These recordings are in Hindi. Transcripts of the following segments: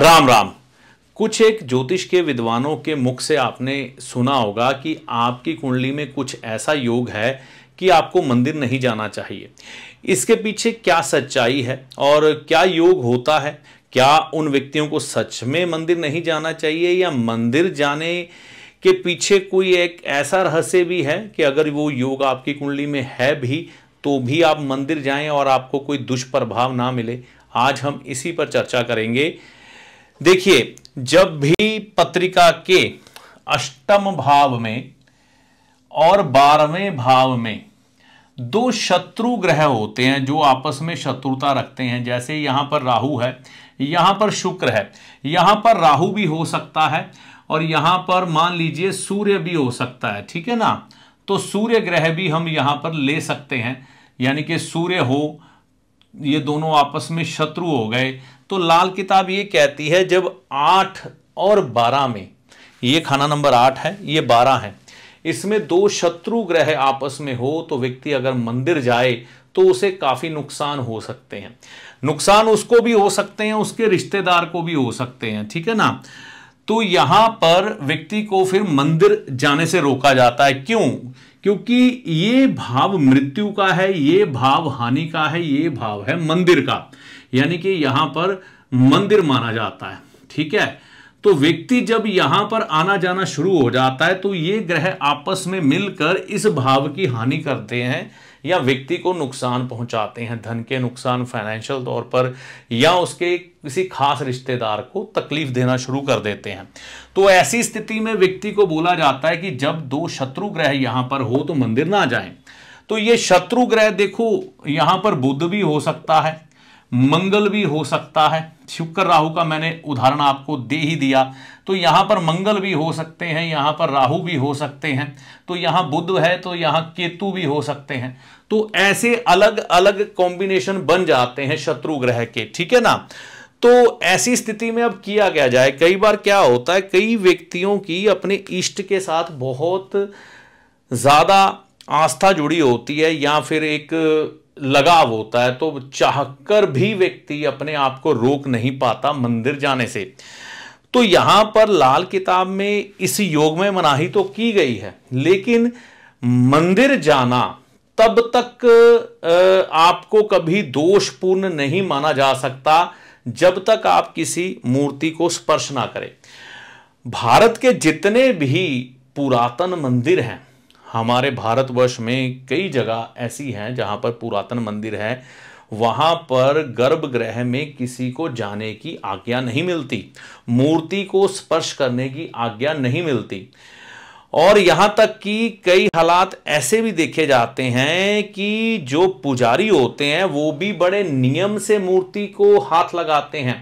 राम राम कुछ एक ज्योतिष के विद्वानों के मुख से आपने सुना होगा कि आपकी कुंडली में कुछ ऐसा योग है कि आपको मंदिर नहीं जाना चाहिए इसके पीछे क्या सच्चाई है और क्या योग होता है क्या उन व्यक्तियों को सच में मंदिर नहीं जाना चाहिए या मंदिर जाने के पीछे कोई एक ऐसा रहस्य भी है कि अगर वो योग आपकी कुंडली में है भी तो भी आप मंदिर जाएं और आपको कोई दुष्प्रभाव ना मिले आज हम इसी पर चर्चा करेंगे देखिए जब भी पत्रिका के अष्टम भाव में और बारहवें भाव में दो शत्रु ग्रह होते हैं जो आपस में शत्रुता रखते हैं जैसे यहां पर राहु है यहां पर शुक्र है यहां पर राहु भी हो सकता है और यहां पर मान लीजिए सूर्य भी हो सकता है ठीक है ना तो सूर्य ग्रह भी हम यहां पर ले सकते हैं यानी कि सूर्य हो ये दोनों आपस में शत्रु हो गए तो लाल किताब ये कहती है जब आठ और बारह में ये खाना नंबर आठ है ये बारह है इसमें दो शत्रु ग्रह आपस में हो तो व्यक्ति अगर मंदिर जाए तो उसे काफ़ी नुकसान हो सकते हैं नुकसान उसको भी हो सकते हैं उसके रिश्तेदार को भी हो सकते हैं ठीक है ना तो यहां पर व्यक्ति को फिर मंदिर जाने से रोका जाता है क्यों क्योंकि ये भाव मृत्यु का है ये भाव हानि का है ये भाव है मंदिर का यानी कि यहां पर मंदिर माना जाता है ठीक है तो व्यक्ति जब यहां पर आना जाना शुरू हो जाता है तो ये ग्रह आपस में मिलकर इस भाव की हानि करते हैं या व्यक्ति को नुकसान पहुंचाते हैं धन के नुकसान फाइनेंशियल तौर पर या उसके किसी खास रिश्तेदार को तकलीफ देना शुरू कर देते हैं तो ऐसी स्थिति में व्यक्ति को बोला जाता है कि जब दो शत्रु ग्रह यहां पर हो तो मंदिर ना जाए तो ये शत्रु ग्रह देखो यहां पर बुद्ध भी हो सकता है मंगल भी हो सकता है शुक्र राहु का मैंने उदाहरण आपको दे ही दिया तो यहां पर मंगल भी हो सकते हैं यहां पर राहु भी हो सकते हैं तो यहाँ बुध है तो यहां केतु भी हो सकते हैं तो ऐसे अलग अलग कॉम्बिनेशन बन जाते हैं शत्रु ग्रह के ठीक है ना तो ऐसी स्थिति में अब किया गया जाए कई बार क्या होता है कई व्यक्तियों की अपने इष्ट के साथ बहुत ज़्यादा आस्था जुड़ी होती है या फिर एक लगाव होता है तो चाहकर भी व्यक्ति अपने आप को रोक नहीं पाता मंदिर जाने से तो यहां पर लाल किताब में इस योग में मनाही तो की गई है लेकिन मंदिर जाना तब तक आपको कभी दोषपूर्ण नहीं माना जा सकता जब तक आप किसी मूर्ति को स्पर्श ना करें भारत के जितने भी पुरातन मंदिर हैं हमारे भारतवर्ष में कई जगह ऐसी हैं जहाँ पर पुरातन मंदिर है वहाँ पर गर्भगृह में किसी को जाने की आज्ञा नहीं मिलती मूर्ति को स्पर्श करने की आज्ञा नहीं मिलती और यहाँ तक कि कई हालात ऐसे भी देखे जाते हैं कि जो पुजारी होते हैं वो भी बड़े नियम से मूर्ति को हाथ लगाते हैं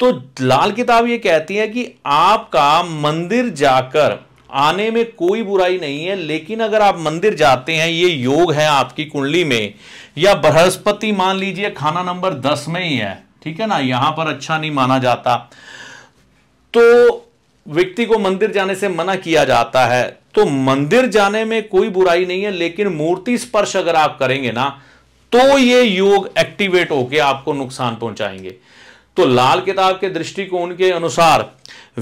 तो लाल किताब ये कहती है कि आपका मंदिर जाकर आने में कोई बुराई नहीं है लेकिन अगर आप मंदिर जाते हैं ये योग है आपकी कुंडली में या बृहस्पति मान लीजिए खाना नंबर दस में ही है ठीक है ना यहां पर अच्छा नहीं माना जाता तो व्यक्ति को मंदिर जाने से मना किया जाता है तो मंदिर जाने में कोई बुराई नहीं है लेकिन मूर्ति स्पर्श अगर आप करेंगे ना तो ये योग एक्टिवेट होकर आपको नुकसान पहुंचाएंगे तो लाल किताब के दृष्टिकोण के अनुसार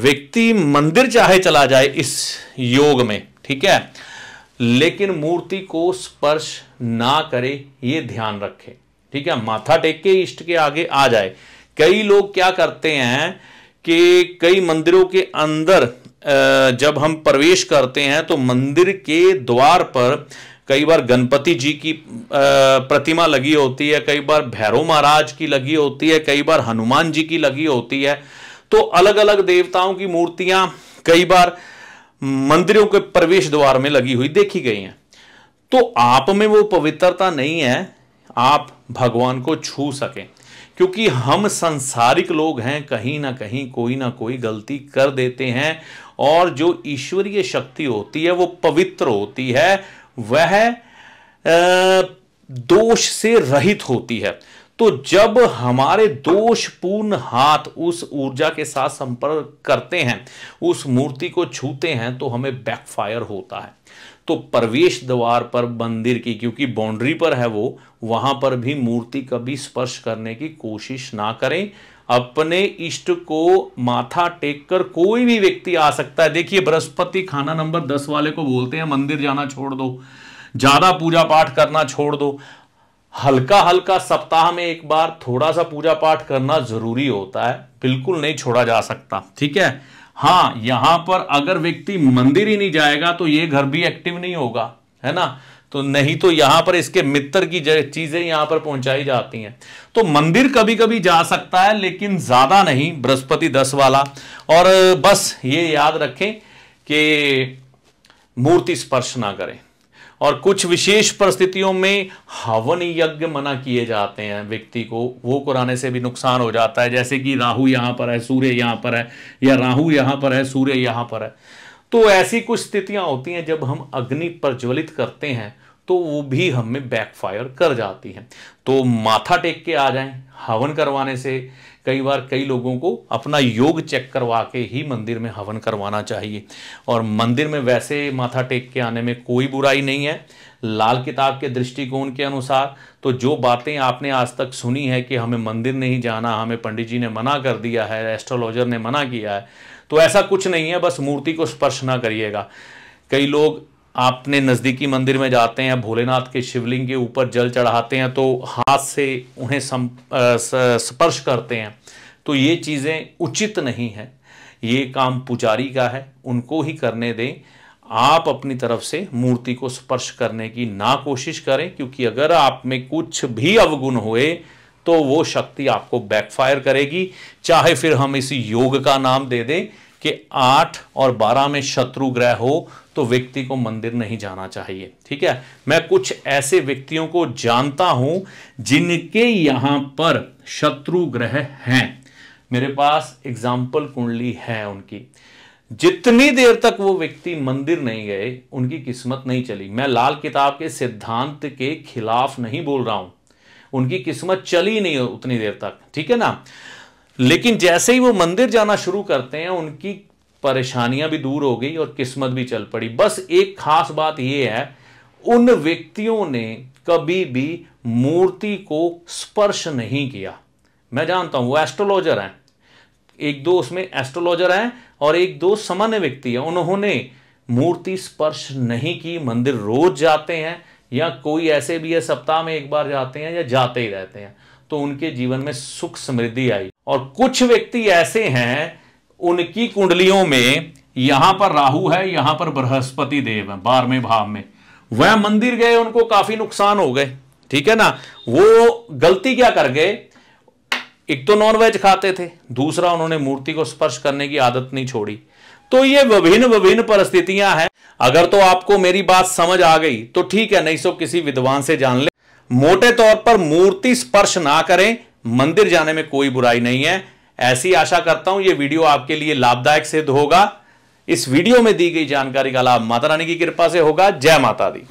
व्यक्ति मंदिर चाहे चला जाए इस योग में ठीक है लेकिन मूर्ति को स्पर्श ना करे ये ध्यान रखे ठीक है माथा टेक के इष्ट के आगे आ जाए कई लोग क्या करते हैं कि कई मंदिरों के अंदर जब हम प्रवेश करते हैं तो मंदिर के द्वार पर कई बार गणपति जी की प्रतिमा लगी होती है कई बार भैरव महाराज की लगी होती है कई बार हनुमान जी की लगी होती है तो अलग अलग देवताओं की मूर्तियां कई बार मंदिरों के प्रवेश द्वार में लगी हुई देखी गई हैं तो आप में वो पवित्रता नहीं है आप भगवान को छू सकें क्योंकि हम संसारिक लोग हैं कहीं ना कहीं कोई ना कोई गलती कर देते हैं और जो ईश्वरीय शक्ति होती है वो पवित्र होती है वह दोष से रहित होती है तो जब हमारे दोषपूर्ण हाथ उस ऊर्जा के साथ संपर्क करते हैं उस मूर्ति को छूते हैं तो हमें बैकफायर होता है तो प्रवेश द्वार पर मंदिर की क्योंकि बाउंड्री पर है वो वहां पर भी मूर्ति कभी स्पर्श करने की कोशिश ना करें अपने इष्ट को माथा टेक कर कोई भी व्यक्ति आ सकता है देखिए बृहस्पति खाना नंबर दस वाले को बोलते हैं मंदिर जाना छोड़ दो ज़्यादा पूजा पाठ करना छोड़ दो हल्का हल्का सप्ताह में एक बार थोड़ा सा पूजा पाठ करना जरूरी होता है बिल्कुल नहीं छोड़ा जा सकता ठीक है हाँ यहां पर अगर व्यक्ति मंदिर ही नहीं जाएगा तो ये घर भी एक्टिव नहीं होगा है ना तो नहीं तो यहां पर इसके मित्र की चीजें यहां पर पहुंचाई जाती हैं तो मंदिर कभी कभी जा सकता है लेकिन ज्यादा नहीं बृहस्पति दस वाला और बस ये याद रखें कि मूर्ति स्पर्श ना करें और कुछ विशेष परिस्थितियों में हवन यज्ञ मना किए जाते हैं व्यक्ति को वो कराने से भी नुकसान हो जाता है जैसे कि राहु यहां पर है सूर्य यहां पर है या राहु यहां पर है सूर्य यहां पर है तो ऐसी कुछ स्थितियां होती हैं जब हम अग्नि प्रज्वलित करते हैं तो वो भी हमें बैकफायर कर जाती है तो माथा टेक के आ जाएं हवन करवाने से कई बार कई लोगों को अपना योग चेक करवा के ही मंदिर में हवन करवाना चाहिए और मंदिर में वैसे माथा टेक के आने में कोई बुराई नहीं है लाल किताब के दृष्टिकोण के अनुसार तो जो बातें आपने आज तक सुनी है कि हमें मंदिर नहीं जाना हमें पंडित जी ने मना कर दिया है एस्ट्रोलॉजर ने मना किया है तो ऐसा कुछ नहीं है बस मूर्ति को स्पर्श ना करिएगा कई लोग आपने नज़दीकी मंदिर में जाते हैं भोलेनाथ के शिवलिंग के ऊपर जल चढ़ाते हैं तो हाथ से उन्हें स्पर्श करते हैं तो ये चीज़ें उचित नहीं है ये काम पुजारी का है उनको ही करने दें आप अपनी तरफ से मूर्ति को स्पर्श करने की ना कोशिश करें क्योंकि अगर आप में कुछ भी अवगुण हुए तो वो शक्ति आपको बैकफायर करेगी चाहे फिर हम इस योग का नाम दे दें कि आठ और बारह में शत्रु ग्रह हो तो व्यक्ति को मंदिर नहीं जाना चाहिए ठीक है मैं कुछ ऐसे व्यक्तियों को जानता हूं जिनके यहां पर शत्रु ग्रह हैं मेरे पास एग्जाम्पल कुंडली है उनकी जितनी देर तक वो व्यक्ति मंदिर नहीं गए उनकी किस्मत नहीं चली मैं लाल किताब के सिद्धांत के खिलाफ नहीं बोल रहा हूं उनकी किस्मत चली नहीं उतनी देर तक ठीक है ना लेकिन जैसे ही वो मंदिर जाना शुरू करते हैं उनकी परेशानियां भी दूर हो गई और किस्मत भी चल पड़ी बस एक खास बात यह है उन व्यक्तियों ने कभी भी मूर्ति को स्पर्श नहीं किया मैं जानता हूं वो एस्ट्रोलॉजर हैं एक दो उसमें एस्ट्रोलॉजर हैं और एक दो सामान्य व्यक्ति हैं उन्होंने मूर्ति स्पर्श नहीं की मंदिर रोज जाते हैं या कोई ऐसे भी है सप्ताह में एक बार जाते हैं या जाते ही रहते हैं तो उनके जीवन में सुख समृद्धि आई और कुछ व्यक्ति ऐसे हैं उनकी कुंडलियों में यहां पर राहु है यहां पर बृहस्पति देव है बारहवें भाव में वह मंदिर गए उनको काफी नुकसान हो गए ठीक है ना वो गलती क्या कर गए एक तो नॉनवेज खाते थे दूसरा उन्होंने मूर्ति को स्पर्श करने की आदत नहीं छोड़ी तो ये विभिन्न विभिन्न परिस्थितियां हैं अगर तो आपको मेरी बात समझ आ गई तो ठीक है नहीं सो तो किसी विद्वान से जान ले मोटे तौर पर मूर्ति स्पर्श ना करें मंदिर जाने में कोई बुराई नहीं है ऐसी आशा करता हूं यह वीडियो आपके लिए लाभदायक सिद्ध होगा इस वीडियो में दी गई जानकारी का लाभ माता रानी की कृपा से होगा जय माता दी